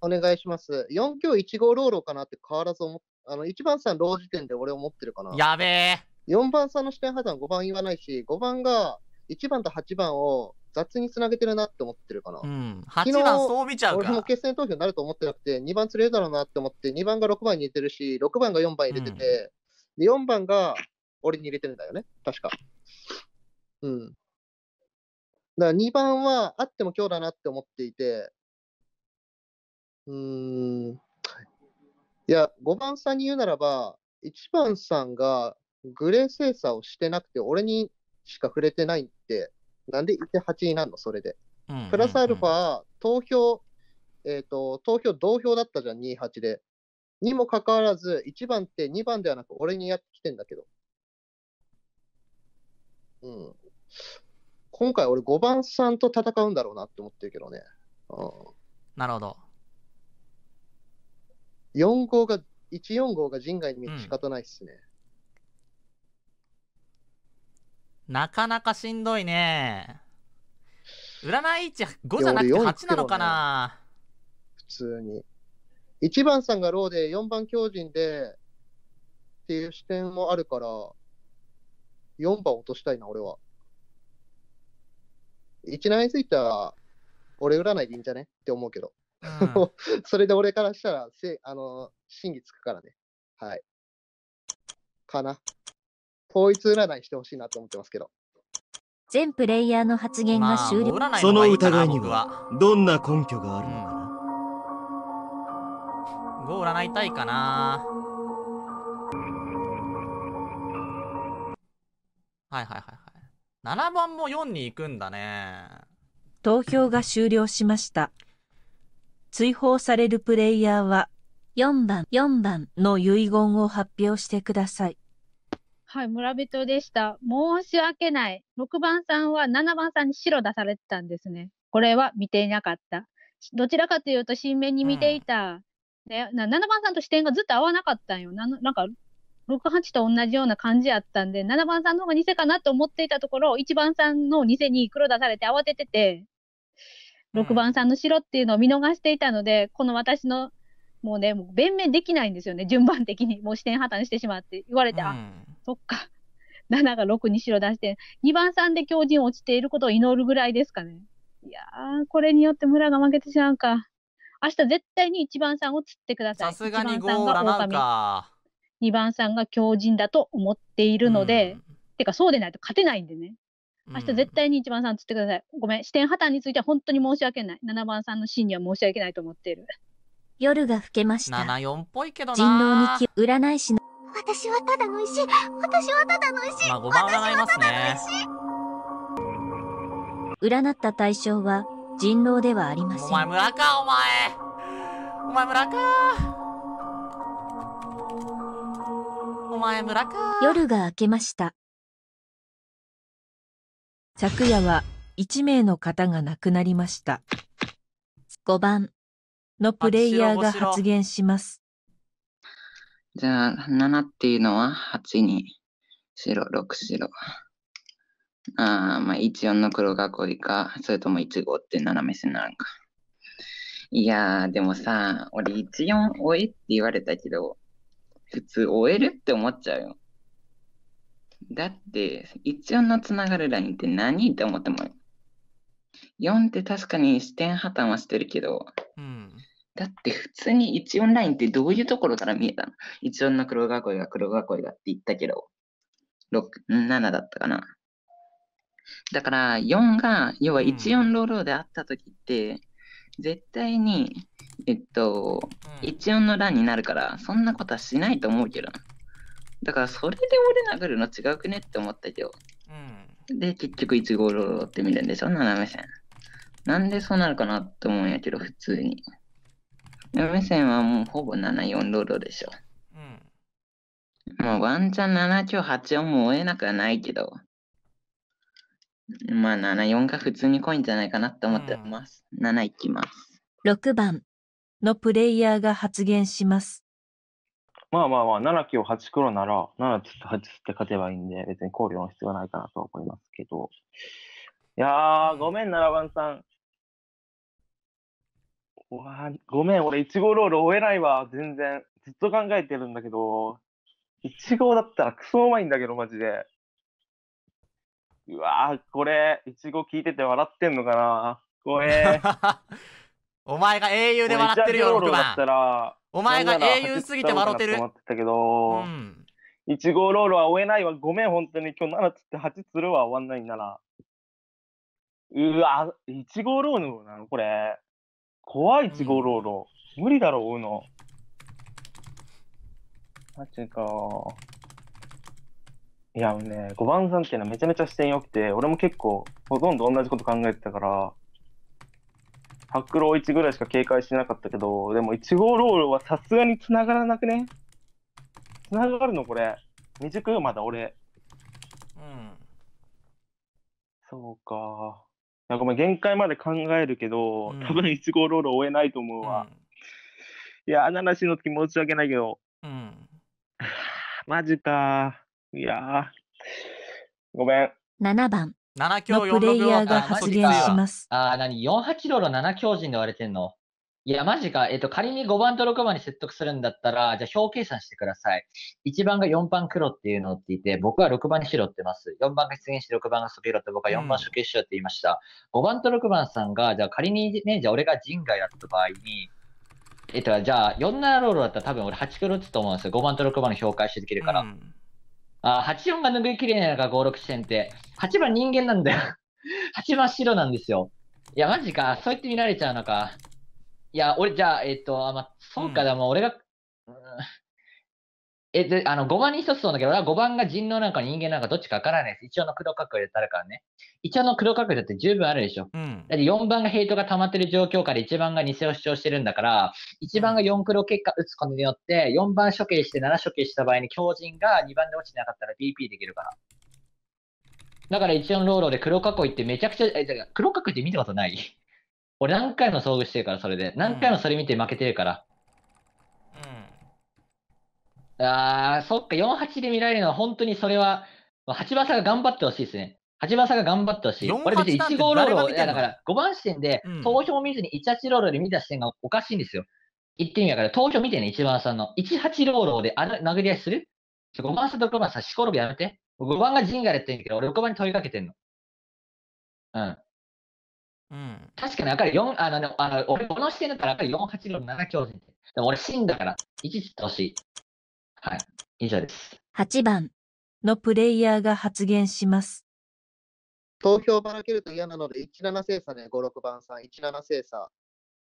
お願いします。4強1号ローロかなって変わらず思っあの、1番さんロー時点で俺思ってるかな。やべえ。4番さんの視点破断5番言わないし、5番が1番と8番を雑につなげてるなって思ってるかな。うん、8番そう見ちゃう俺も決選投票になると思ってなくて、2番釣れるだろうなって思って、2番が6番に入れてるし、6番が4番入れてて、うん、で4番が俺に入れてるんだよね、確か。うん。だから2番はあっても今日だなって思っていて、うーん。いや、5番さんに言うならば、1番さんがグレー精査をしてなくて、俺にしか触れてないって、なんで1 8になるの、それで。プラスアルファ、投票、えっ、ー、と、投票、同票だったじゃん、28で。にもかかわらず、1番って2番ではなく、俺にやってきてんだけど。うん。今回、俺5番さんと戦うんだろうなって思ってるけどね。うん、なるほど。4号が、145が人外に見つ仕方ないっすね。うんなかなかしんどいね。占い位置5じゃなくて8なのかな、ね、普通に。1番さんがローで、4番強人で、っていう視点もあるから、4番落としたいな、俺は。1難についたら、俺占いでいいんじゃねって思うけど。うん、それで俺からしたらせ、あの、審議つくからね。はい。かな。統一占いしてほしいなと思ってますけど。全プレイヤーの発言が終了。まあ、その疑いには、どんな根拠があるのかな、うん、占いたいかなはいはいはいはい。7番も4に行くんだね。投票が終了しました。追放されるプレイヤーは、4番、4番の遺言を発表してください。はい、村人でした。申し訳ない。6番さんは7番さんに白出されてたんですね。これは見ていなかった。どちらかというと、新面に見ていた。うん、ね、7番さんと視点がずっと合わなかったんよ。ななんか、6、8と同じような感じやったんで、7番さんの方が偽かなと思っていたところ、1番さんの偽に黒出されて慌ててて、6番さんの白っていうのを見逃していたので、うん、この私の、もうね、もう弁明できないんですよね、順番的に。もう視点破綻してしまって、言われて、うん、そっか。7が6にろ出して、2番3で強靭落ちていることを祈るぐらいですかね。いやー、これによって村が負けてしまうか。明日絶対に1番3を釣ってください。さすがに5ーんか。2番3が強靭だと思っているので、うん、てかそうでないと勝てないんでね。明日絶対に1番さんってください。ごめん、視点破綻については本当に申し訳ない。7番さんのシーンには申し訳ないと思っている。夜が更けました。74っぽいけどな。人狼に占い師の。私はただの石私はただの石まあ、5番がいますね。占った対象は人狼ではありません。お前村か、お前お前村かお前村か夜が明けました。昨夜は1名の方が亡くなりました。5番のプレイヤーが発言します。じゃあ、7っていうのは8に白、6白。あまあ、14の黒囲いか、それとも15って斜め線なのか。いやー、でもさ、俺14追えって言われたけど、普通追えるって思っちゃうよ。だって、14のつながるラインって何って思っても4って確かに視点破綻はしてるけど、うん、だって普通に1音ラインってどういうところから見えたの一音の黒囲いが黒囲いがって言ったけど、6、7だったかな。だから4が、要は1、4ローロであった時って、絶対に、えっと、1、4の欄になるから、そんなことはしないと思うけど。だからそれで俺殴るの違うくねって思ったけど。で、結局1、5ローロって見るんでしょ、斜め線。なんでそうなるかなって思うんやけど、普通に。目線はもうほぼ74ロードでしょ。うん。まあ、ワンチャン798四も追えなくはないけど、まあ、74が普通に濃いんじゃないかなって思ってます。うん、7いきます。6番のプレイヤーが発言します。まあまあまあ、7九8黒なら、7つ8つって勝てばいいんで、別に考慮の必要はないかなと思いますけど。いやー、ごめん、7番さん。わごめん、俺、いちごロール追えないわ、全然。ずっと考えてるんだけど、いちごだったらクソうまいんだけど、マジで。うわぁ、これ、いちご聞いてて笑ってんのかなごめん。お前が英雄で笑ってるよ、6番。お前が英雄すぎて笑ってる。思ってたけど、いちごロールは追えないわ。ごめん、本当に。今日7つって8つるわ、終わんないんなら。うわ、いちごロールなのこれ。怖い、一号ローロ。無理だろ、う、追うの。マジか。いや、ね、5番さんっていうのはめちゃめちゃ視点良くて、俺も結構、ほとんど同じこと考えてたから、ハックロー1ぐらいしか警戒してなかったけど、でも1号ロールはさすがに繋がらなくね繋がるのこれ。未熟よ、まだ俺。うん。そうか。なんかもう限界まで考えるけど、うん、多分1号ロール終えないと思うわ。うん、いや、七しの時申し訳ないけど。うん。マジか。いやごめん。7番。7強のプレイヤーが発言します。ああ、何 ?4 8ロール7強人で割れてんのいや、マジか。えっと、仮に5番と6番に説得するんだったら、じゃあ表計算してください。1番が4番黒っていうのっていて、僕は6番に白ってます。4番が出現して6番が白って僕は4番処刑しようって言いました。うん、5番と6番さんが、じゃあ仮にね、じゃあ俺が人外だった場合に、えっと、じゃあ47ロールだったら多分俺8黒ってと思うんですよ。5番と6番の評価してできるから。うん、あ、84が拭いきれないのが5、6地線って。8番人間なんだよ。8番白なんですよ。いや、マジか。そう言って見られちゃうのか。いや、俺、じゃあ、えっ、ー、と、あ、まあ、そうか、うん、でも俺が、うん、え、で、あの、5番に一つそうだけど、俺は5番が人狼なんか人間なんかどっちかわからないです。一応の黒角入れたらからね。一応の黒角だって十分あるでしょ。うん、だって4番がヘイトが溜まってる状況下で1番が偽を主張してるんだから、1番が4黒結果打つことによって、4番処刑して7処刑した場合に強靭が2番で落ちてなかったら BP できるから。だから一応のローローで黒囲いってめちゃくちゃ、え、じゃ黒囲いって見たことない俺何回も遭遇してるから、それで。何回もそれ見て負けてるから。うん。あー、そっか、48で見られるのは本当にそれは、8さんが頑張ってほしいですね。8さんが頑張ってほしい。俺別に1号ロールを、いやだから5番視点で、投票を見ずに18ロールで見た視点がおかしいんですよ。言ってみやから、投票見てね、1番さんの。18ロールであ殴り合いする ?5 番さんと6番さん、しころびやめて。5番が陣がやってんけど、俺6番に問いかけてんの。うん。うん、確かに分かる。4、あの、ね、あの俺、この視点だったら分かる。4867強人って。でも俺、死んだから、一ちいてほしい。はい。以上です。8番のプレイヤーが発言します。投票ばらけると嫌なので、17精査ね、5、6番さん、17精査。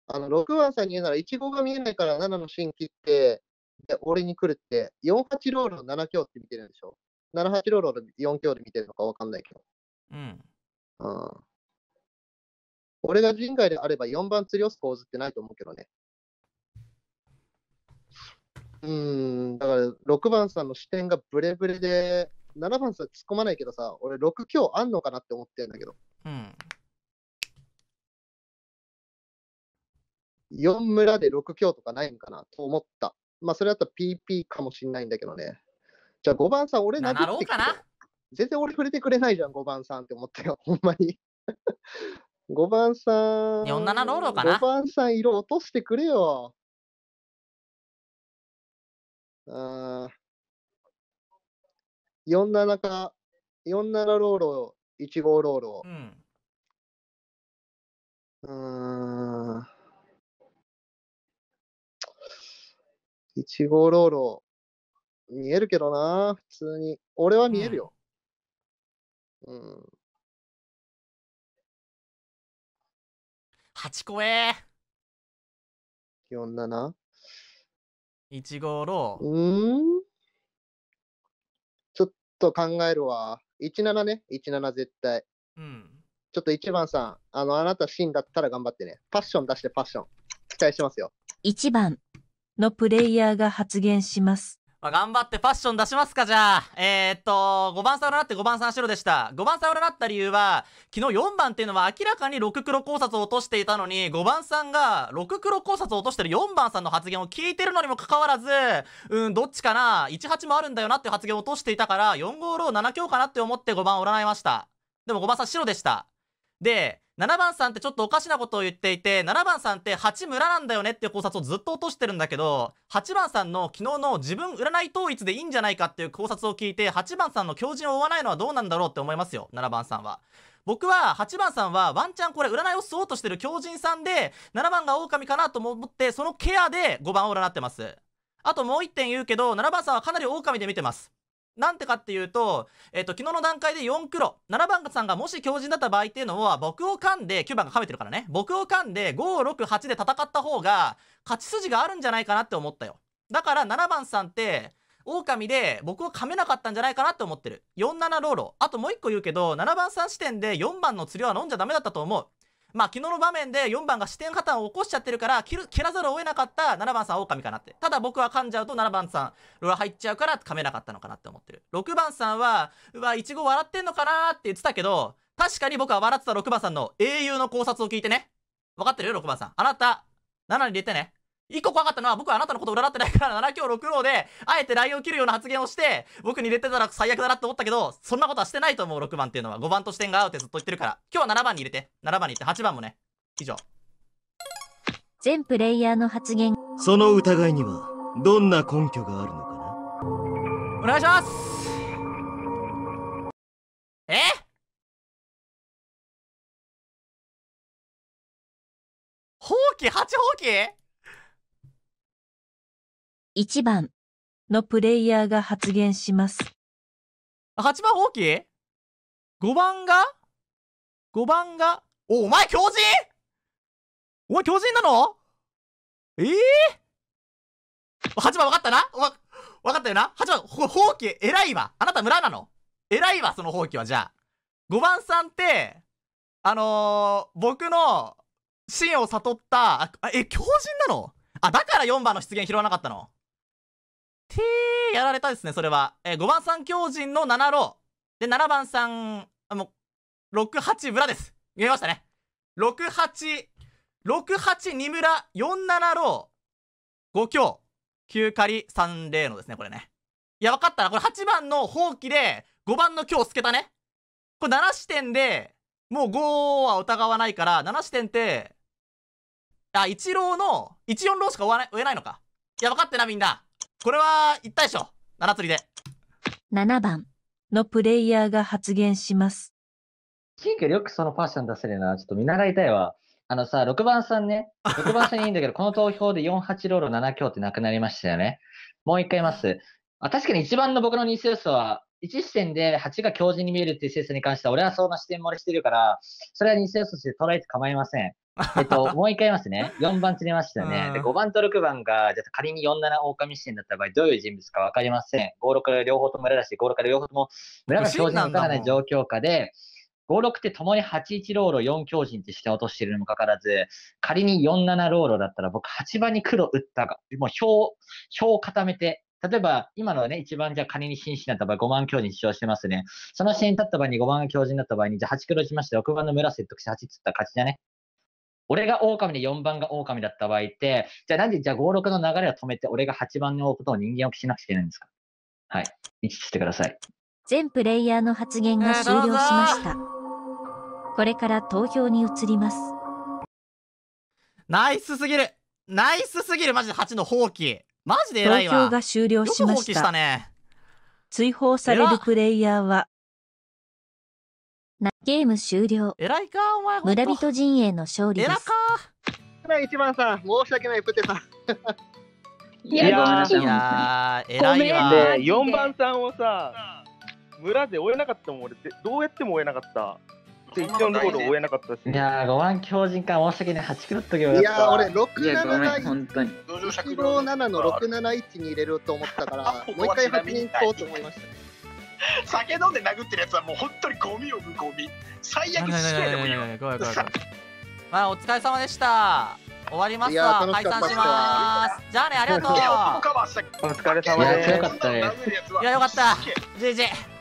あの、6番さんに言うなら、15が見えないから7の芯切って、で、俺に来るって、48ロールの7強って見てるんでしょ ?78 ロールの4強で見てるのか分かんないけど。うん。うん。俺が人外であれば4番釣り押す構図ってないと思うけどね。うん、だから6番さんの視点がブレブレで、7番さん突っ込まないけどさ、俺6強あんのかなって思ってんだけど。うん。4村で6強とかないんかなと思った。まあ、それだったら PP かもしんないんだけどね。じゃあ5番さん、俺何げて全然俺触れてくれないじゃん、5番さんって思ったよ、ほんまに。五番さん。四七ローロかな五番さん色落としてくれよ。ああ。四七か、四七ローロ、一号ローロ。うん。うん。1号ローロ、見えるけどな、普通に。俺は見えるよ。うん、うん8怖えー。47。1号ロー。うん。ちょっと考えるわ。17ね。17絶対。うん。ちょっと1番さん、あの、あなた死んだったら頑張ってね。パッション出してパッション。期待してますよ。1番のプレイヤーが発言します。まあ、頑張ってファッション出しますか、じゃあ。えー、っと、5番さん占って5番さん白でした。5番さん占った理由は、昨日4番っていうのは明らかに6黒考察を落としていたのに、5番さんが6黒考察を落としてる4番さんの発言を聞いてるのにもかかわらず、うん、どっちかな、18もあるんだよなっていう発言を落としていたから、4号ロー7強かなって思って5番を占いました。でも5番さん白でした。で、7番さんってちょっとおかしなことを言っていて、7番さんって8村なんだよねっていう考察をずっと落としてるんだけど、8番さんの昨日の自分占い統一でいいんじゃないかっていう考察を聞いて、8番さんの強靭を追わないのはどうなんだろうって思いますよ、7番さんは。僕は8番さんはワンチャンこれ占いを吸おうとしてる狂人さんで、7番が狼かなと思って、そのケアで5番を占ってます。あともう1点言うけど、7番さんはかなり狼で見てます。なんてかっていうと、えっ、ー、と、昨日の段階で4黒、7番さんがもし強靭だった場合っていうのは、僕を噛んで、9番が噛めてるからね、僕を噛んで、5、6、8で戦った方が、勝ち筋があるんじゃないかなって思ったよ。だから7番さんって、狼で僕を噛めなかったんじゃないかなって思ってる。47ローロ。あともう一個言うけど、7番さん視点で4番の釣りは飲んじゃダメだったと思う。まあ、昨日の場面で4番が視点破綻を起こしちゃってるから、切らざるを得なかった7番さん狼かなって。ただ僕は噛んじゃうと7番さん、ロラ入っちゃうから噛めなかったのかなって思ってる。6番さんは、うわ、イチゴ笑ってんのかなって言ってたけど、確かに僕は笑ってた6番さんの英雄の考察を聞いてね。分かってるよ、6番さん。あなた、7に入れてね。一個怖かったのは僕はあなたのこと占ってないから7強6郎で、あえてラインを切るような発言をして、僕に入れてたら最悪だなって思ったけど、そんなことはしてないと思う6番っていうのは。5番と視点が合うってずっと言ってるから。今日は7番に入れて。7番に入って8番もね。以上。全プレイヤーの発言。その疑いには、どんな根拠があるのかなお願いしますえ放棄 ?8 放棄1番のプレイヤーが発言します。8番放棄 ?5 番が ?5 番がお、お前強人お前強人なのええー、?8 番分かったなわ、分かったよな ?8 番、ほ、放棄偉いわ。あなた村なの偉いわ、その放棄はじゃあ。5番さんって、あのー、僕の、真を悟った、あ、え、狂人なのあ、だから4番の出現拾わなかったのてー、やられたですね、それは。えー、5番さん強人の7ロー。で、7番さん、あ、の、6、8村です。見えましたね。6、8、6、8、2村、4、7ロー、5強、9仮、3、0のですね、これね。いや、わかったな。これ8番の放棄で、5番の強つけたね。これ7視点で、もう5は疑わないから、7視点って、あ、1ローの、14ローしか追えないのか。いや、わかってな、みんな。これは、言ったでしょ。七釣りで。7番のプレイヤーが発言します。シンクよくそのファッション出せるな。ちょっと見習いたいわ。あのさ、6番さんね。6番さんいいんだけど、この投票で48ロール7強ってなくなりましたよね。もう一回言います。あ確かに一番の僕のニュースは、1視点で8が強靭に見えるっていう性質に関しては、俺はそな視点漏れしてるから、それはニュース要として捉えて構いません。えっと、もう一回言いますね。4番釣れましたね。で、5番と6番が、じゃ仮に47狼視点だった場合、どういう人物かわかりません。5、6両方とも村だし、5、6両方とも村が標準にならない状況下で、5、6ってともに81ローロ、4強人って下落としてるにもかかわらず、仮に47ローロだったら、僕8番に黒打ったが、もう票、票を固めて、例えば、今のね、一番じゃ仮に紳士になった場合、5万強人主張してますね。その視点に立った場合に5万強人になった場合に、じゃあ8黒しまして、6番の村説得して8つったら勝ちじゃね俺が狼で4番が狼だった場合って、じゃあなんで、じゃあ5、6の流れを止めて、俺が8番のことを人間をしなくちゃいけないんですかはい。一致してください。全プレイヤーの発言が終了しました。これから投票に移ります。ナイスすぎるナイスすぎるマジで8の放棄マジで偉いわ投票が終了しました。したね、追放されるプレイヤーはゲーム終了。偉いか、お前。村人陣営の勝利です。偉か。一番さん、申し訳ない、プテさん。いや、いや、偉いわ。4番さんをさ、村で追えなかったもん、俺って、どうやっても追えなかった。一応のところ追えなかったし。いやー、5番強靭化、申し訳ない、八くだったけど。いや俺、六七1本当に。1 5の六七一に入れると思ったから、もう一回八認行こうと思いました。酒飲んで殴ってるやつはもう本当にゴミをむゴミ最悪死刑でもいいわまあお疲れ様でした終わりますわ解散しますじゃあねありがとう お疲れ様ですいやよかったね GG